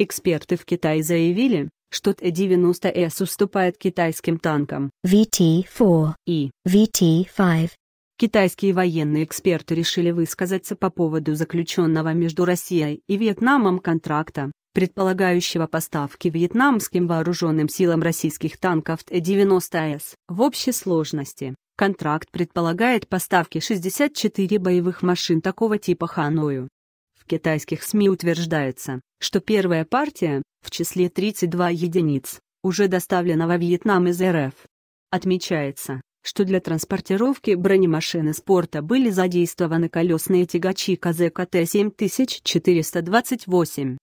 Эксперты в Китае заявили, что Т-90С уступает китайским танкам VT-4 и VT-5. Китайские военные эксперты решили высказаться по поводу заключенного между Россией и Вьетнамом контракта, предполагающего поставки вьетнамским вооруженным силам российских танков Т-90С. В общей сложности, контракт предполагает поставки 64 боевых машин такого типа Ханою, китайских СМИ утверждается, что первая партия, в числе 32 единиц, уже доставлена во Вьетнам из РФ. Отмечается, что для транспортировки бронемашины спорта были задействованы колесные тягачи КЗКТ-7428.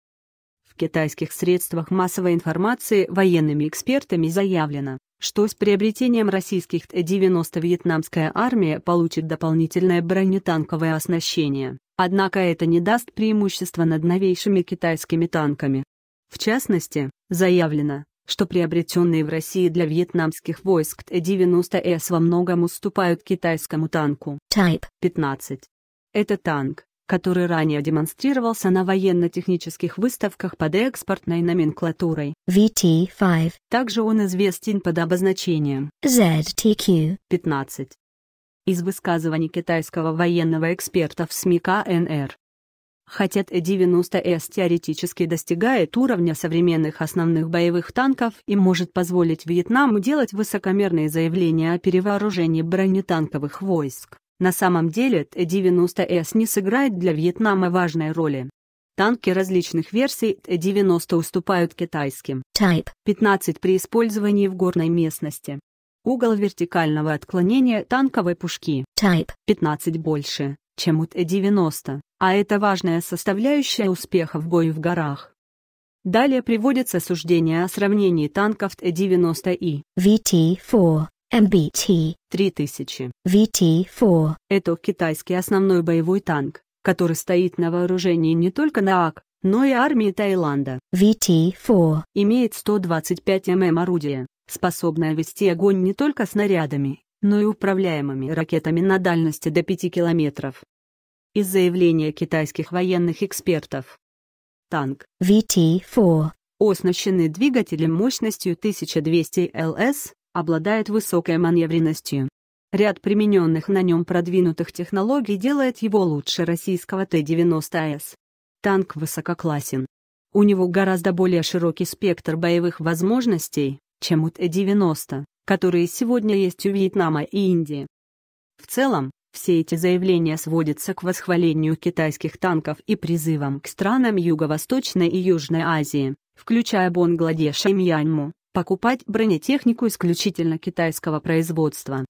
В китайских средствах массовой информации военными экспертами заявлено, что с приобретением российских Т-90 вьетнамская армия получит дополнительное бронетанковое оснащение. Однако это не даст преимущества над новейшими китайскими танками. В частности, заявлено, что приобретенные в России для вьетнамских войск Т-90С во многом уступают китайскому танку Type 15. Это танк, который ранее демонстрировался на военно-технических выставках под экспортной номенклатурой VT-5. Также он известен под обозначением ZTQ-15 из высказываний китайского военного эксперта в СМИ КНР. Хотя Т-90С теоретически достигает уровня современных основных боевых танков и может позволить Вьетнаму делать высокомерные заявления о перевооружении бронетанковых войск, на самом деле Т-90С не сыграет для Вьетнама важной роли. Танки различных версий Т-90 уступают китайским Type 15 при использовании в горной местности. Угол вертикального отклонения танковой пушки Type 15 больше, чем у Т-90, а это важная составляющая успеха в бою в горах. Далее приводится суждение о сравнении танков Т-90 и VT-4 MBT 3000. VT-4 – это китайский основной боевой танк, который стоит на вооружении не только НААК, но и армии Таиланда. VT-4 имеет 125 мм орудия способная вести огонь не только снарядами, но и управляемыми ракетами на дальности до 5 километров. Из заявления китайских военных экспертов. Танк VT-4, оснащенный двигателем мощностью 1200 ЛС, обладает высокой маневренностью. Ряд примененных на нем продвинутых технологий делает его лучше российского Т-90С. Танк высококлассен. У него гораздо более широкий спектр боевых возможностей, чем у э, Т-90, которые сегодня есть у Вьетнама и Индии. В целом, все эти заявления сводятся к восхвалению китайских танков и призывам к странам Юго-Восточной и Южной Азии, включая Бангладеш и Мьянму, покупать бронетехнику исключительно китайского производства.